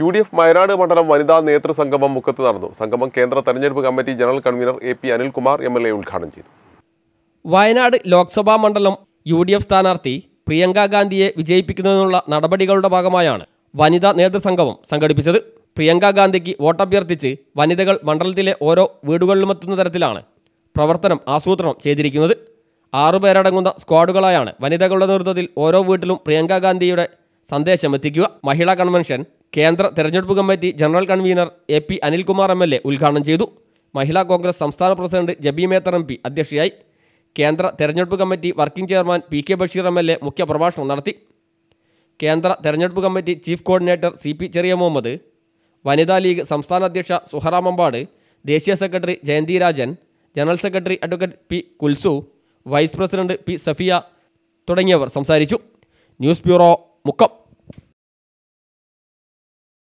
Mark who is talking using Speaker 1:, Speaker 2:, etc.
Speaker 1: U D F Wayanad മണ്ഡലം വനിതാ നേതൃസംഗമം മുഖത്ത് നടന്നു സംഗമം കേന്ദ്ര തെരഞ്ഞെടുപ്പ് committee general convener A P Anilkumar M L A ഉദ്ഘാടനം ചെയ്തു
Speaker 2: വയനാട് ലോക്സഭാ മണ്ഡലം യു ഡി എഫ് സ്ഥാനാർത്ഥി പ്രിയങ്ക ഗാന്ധിയെ വിജയിപ്പിക്കുന്നതിനുള്ള നടപടികളുടെ ഭാഗമായാണ് വനിതാ നേതൃസംഗമം സംഘടിപ്പിച്ചത് പ്രിയങ്ക ഗാന്ധിക്ക് വോട്ടഭ്യർത്ഥിച്ച് വനിതകൾ മണ്ഡലത്തിലെ ഓരോ വീടുകളിലുമെത്തുന്ന തരത്തിലാണ് പ്രവർത്തനം ആസൂത്രണം ചെയ്തിരിക്കുന്നത് ആറുപേരടങ്ങുന്ന സ്ക്വാഡുകളായാണ് വനിതകളുടെ നേതൃത്വത്തിൽ ഓരോ വീട്ടിലും പ്രിയങ്ക ഗാന്ധിയുടെ സന്ദേശം എത്തിക്കുക മഹിളാ കൺവെൻഷൻ കേന്ദ്ര തെരഞ്ഞെടുപ്പ് committee general convener A P Anilkumar M L A ഉദ്ഘാടനം ചെയ്തു മഹിളാ കോൺഗ്രസ് സംസ്ഥാന president Jebi Mather M P അധ്യക്ഷയായി കേന്ദ്ര തെരഞ്ഞെടുപ്പ് committee working chairman P K Basheer M L A മുഖ്യപ്രഭാഷണം നടത്തി കേന്ദ്ര തെരഞ്ഞെടുപ്പ് committee chief coordinator C P Cheriya Muhammad Vanitha League സംസ്ഥാന അധ്യക്ഷ സുഹറ മമ്പാട് ദേശീയ secretary Jayanthi Rajan general secretary advocate P Kulsu vice president P Safiya തുടങ്ങിയവർ സംസാരിച്ചു ന്യൂസ് ബ്യൂറോ മുക്കം